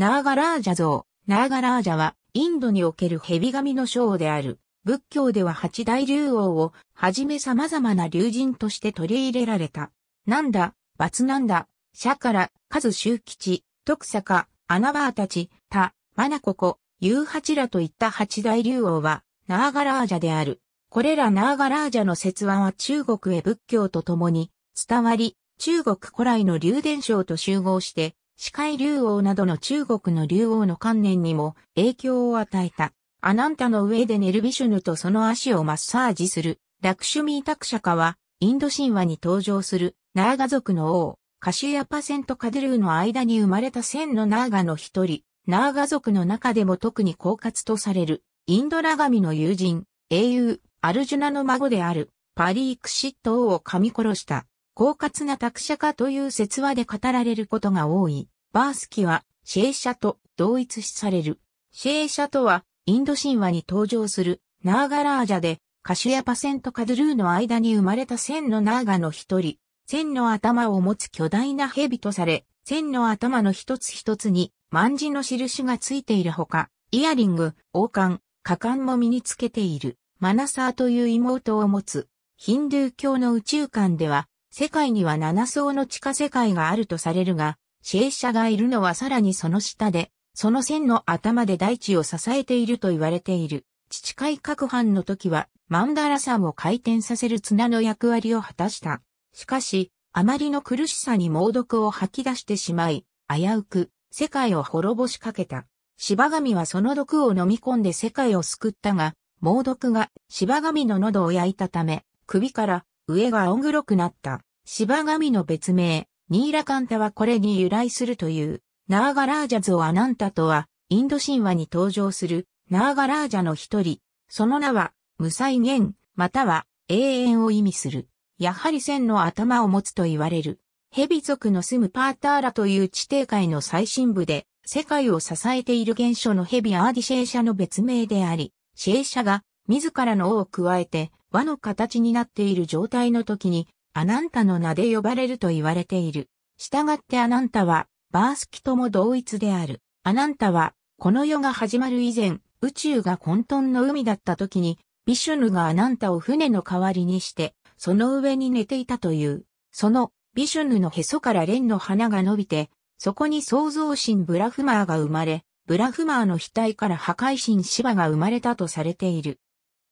ナーガラージャ像。ナーガラージャは、インドにおける蛇神の章である。仏教では八大竜王をはじめ様々な竜神として取り入れられた。なんだ、バツなんだ、シャカラ、カズシュウキチ、トクサカ、アナバーたち、タ、マナココ、ユーハチラといった八大竜王は、ナーガラージャである。これらナーガラージャの説話は中国へ仏教と共に伝わり、中国古来の竜伝承と集合して、四海竜王などの中国の竜王の観念にも影響を与えた。アナンタの上でネルビシュヌとその足をマッサージする、ラクシュミータクシャカは、インド神話に登場する、ナーガ族の王、カシュヤパセントカデルーの間に生まれた千のナーガの一人、ナーガ族の中でも特に狡猾とされる、インドラ神の友人、英雄、アルジュナの孫である、パリークシット王を噛み殺した。狡猾な託者家という説話で語られることが多い。バースキは、シェイシャと同一視される。シェイシャとは、インド神話に登場する、ナーガラージャで、カシュヤパセンとカドゥルーの間に生まれた千のナーガの一人、千の頭を持つ巨大な蛇とされ、千の頭の一つ一つに、万字の印がついているほか、イヤリング、王冠、果敢も身につけている、マナサーという妹を持つ、ヒンドゥー教の宇宙観では、世界には7層の地下世界があるとされるが、支援者がいるのはさらにその下で、その線の頭で大地を支えていると言われている。地海各藩の時は、マンダラ山を回転させる綱の役割を果たした。しかし、あまりの苦しさに猛毒を吐き出してしまい、危うく、世界を滅ぼしかけた。芝神はその毒を飲み込んで世界を救ったが、猛毒が芝神の喉を焼いたため、首から上が青黒くなった、芝神の別名、ニーラカンタはこれに由来するという、ナーガラージャズをアナンタとは、インド神話に登場する、ナーガラージャの一人、その名は、無再現、または、永遠を意味する。やはり線の頭を持つと言われる。蛇族の住むパーターラという地底界の最深部で、世界を支えている現象の蛇アーディシェイシャの別名であり、シェイシャが自らの王を加えて和の形になっている状態の時にアナンタの名で呼ばれると言われている。従ってアナンタはバースキとも同一である。アナンタはこの世が始まる以前宇宙が混沌の海だった時にビシュヌがアナンタを船の代わりにしてその上に寝ていたという。そのビシュヌのへそから蓮の花が伸びて、そこに創造神ブラフマーが生まれ、ブラフマーの額から破壊神シバが生まれたとされている。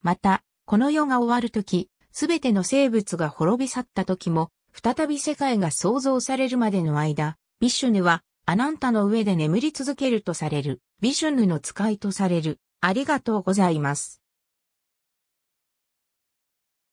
また、この世が終わるとき、すべての生物が滅び去ったときも、再び世界が創造されるまでの間、ビシュヌはアナンタの上で眠り続けるとされる、ビシュヌの使いとされる。ありがとうございます。